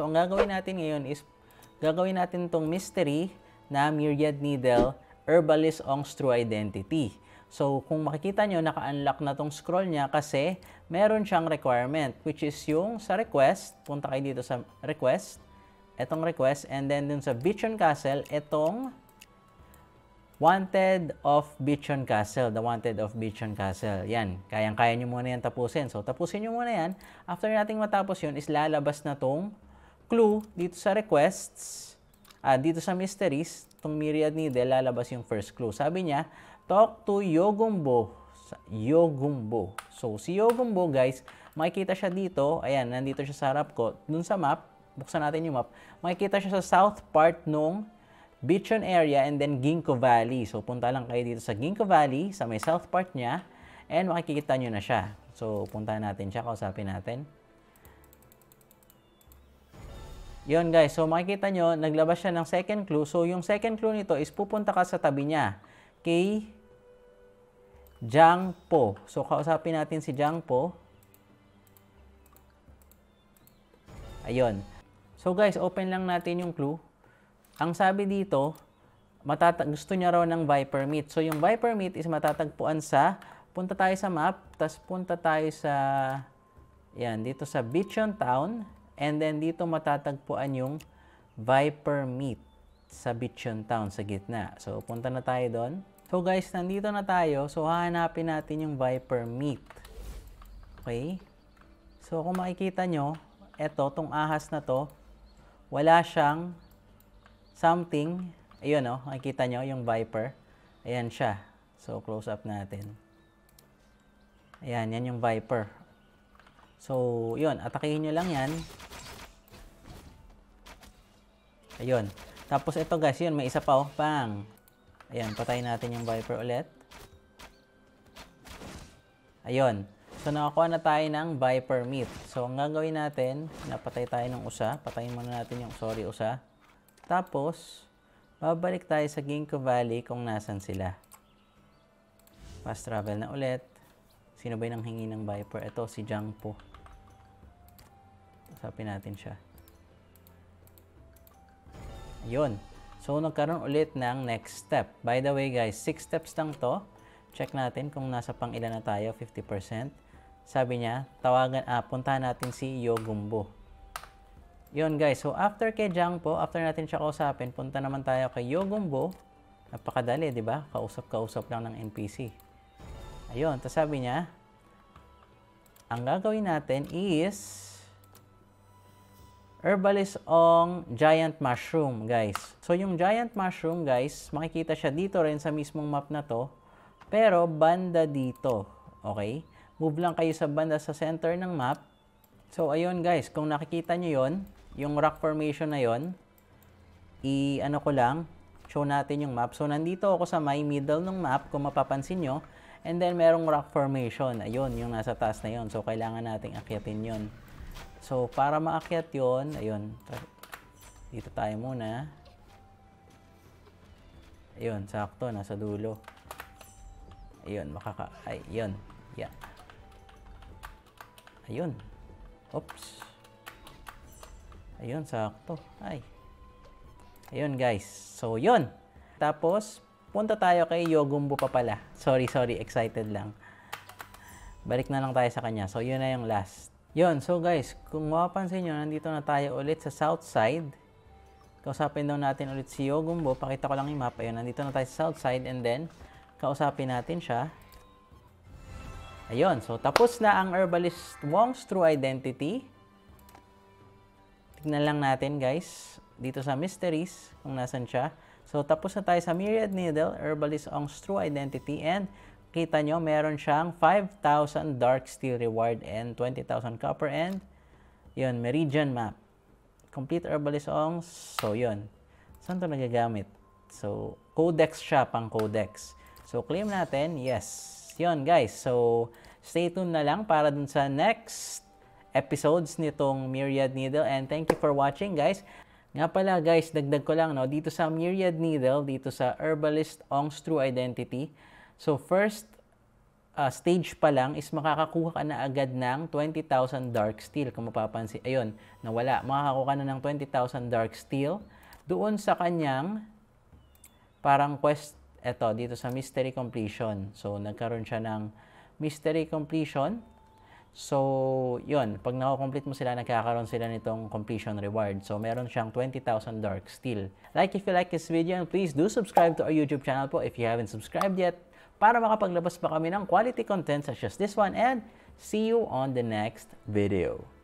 So, ang gagawin natin ngayon is gagawin natin tong mystery na Myriad Needle Herbalist Ong's True Identity. So, kung makikita nyo, naka-unlock na tong scroll niya kasi meron siyang requirement, which is yung sa request, punta kayo dito sa request, etong request, and then dun sa Bichon Castle, etong Wanted of Bichon Castle, the Wanted of Bichon Castle. Yan, kayang-kaya nyo muna yan tapusin. So, tapusin nyo muna yan. After nating matapos yun, is lalabas na tong clue dito sa requests, uh, dito sa mysteries, itong Myriad Needle, lalabas yung first clue. Sabi niya, talk to Yogumbo. Yogumbo. So, si Yogumbo, guys, makikita siya dito. Ayan, nandito siya sa harap ko. Dun sa map, buksan natin yung map. Makikita siya sa south part nung Bichon area and then Ginkgo Valley. So, punta lang kayo dito sa Ginkgo Valley, sa may south part niya, and makikita nyo na siya. So, punta natin siya, kausapin natin. Yun guys, so makikita nyo, naglabas siya ng second clue. So yung second clue nito is pupunta ka sa tabi niya. Kay Jiang Po. So kausapin natin si Jiang Po. Ayun. So guys, open lang natin yung clue. Ang sabi dito, matata gusto niya raw ng viper meat. So yung viper meat is matatagpuan sa, punta tayo sa map, tapos punta tayo sa, yan, dito sa Bichon Town. And then dito matatagpuan yung Viper Meat sa Bichon Town sa gitna. So punta na tayo doon. So guys, nandito na tayo. So hahanapin natin yung Viper Meat. Okay? So kung makikita nyo, eto, tong ahas na to, wala siyang something. Ayun o, oh, makikita nyo yung Viper. Ayan siya. So close up natin. Ayan, yan yung Viper. So, yun, atakihin nyo lang yan. Ayun. Tapos ito guys, yun, may isa pa oh, pang. Ayan, patayin natin yung viper ulit. Ayun. So, nakakuha na tayo ng viper meat. So, ang gagawin natin, napatay tayo ng usa. Patayin muna natin yung, sorry, usa. Tapos, babalik tayo sa Ginkgo Valley kung nasan sila. Fast travel na ulit. Sino ba yung hingi ng viper? Ito, si Jangpo. Usapin natin siya. Yun. So, nagkaroon ulit ng next step. By the way, guys, 6 steps lang to. Check natin kung nasa pang ilan na tayo, 50%. Sabi niya, tawagan, ah, puntahan natin si Yogumbo. Yun, guys. So, after kay Jang po, after natin siya kausapin, punta naman tayo kay Yogumbo. Napakadali, di ba? Kausap-kausap lang ng NPC. Ayun, tapos sabi niya, ang gagawin natin is Herbalist Ong Giant Mushroom, guys. So, yung Giant Mushroom, guys, makikita siya dito rin sa mismong map na to. Pero, banda dito. Okay? Move lang kayo sa banda sa center ng map. So, ayun, guys. Kung nakikita nyo yon yung rock formation na yon i-ano ko lang, show natin yung map. So, nandito ako sa may middle ng map, kung mapapansin nyo. And then, merong rock formation. Ayun, yung nasa taas na yon So, kailangan nating akyatin yon So, para maakyat yon ayun, dito tayo muna. Ayun, sakto, nasa dulo. Ayun, makaka... ayun, Yeah. Ayun. Oops. Ayun, sakto. Ay. Ayun, guys. So, yon Tapos, punta tayo kay Yogumbo pa pala. Sorry, sorry. Excited lang. Balik na lang tayo sa kanya. So, yun na yung last. Yon, so guys, kung mapapansin nyo, nandito na tayo ulit sa south side. Kausapin daw natin ulit si Yogumbo. Pakita ko lang yung map. Ayun, nandito na tayo sa south side and then kausapin natin siya. Ayun, so tapos na ang Herbalist Wong's True Identity. Tignan lang natin guys, dito sa Mysteries, kung nasan siya. So tapos na tayo sa Myriad Needle, Herbalist Wong's True Identity and kita nyo, meron siyang 5,000 dark steel reward and 20,000 copper and yun, meridian map. Complete herbalist songs. So, yun. Saan ito nagagamit? So, codex siya, pang codex. So, claim natin, yes. Yun, guys. So, stay tuned na lang para dun sa next episodes nitong Myriad Needle. And thank you for watching, guys. Nga pala guys, dagdag ko lang no, dito sa Myriad Needle, dito sa Herbalist Ong's True Identity, So first uh, stage pa lang is makakakuha ka na agad ng 20,000 dark steel. Kung mapapansin, ayun, nawala. Makakakuha ka na ng 20,000 dark steel doon sa kanyang parang quest, eto, dito sa mystery completion. So, nagkaroon siya ng mystery completion. So, yun, pag nakakomplete mo sila, nagkakaroon sila nitong completion reward. So, meron siyang 20,000 dark steel. Like if you like this video, and please do subscribe to our YouTube channel po if you haven't subscribed yet para makapaglabas pa kami ng quality content such as this one and see you on the next video.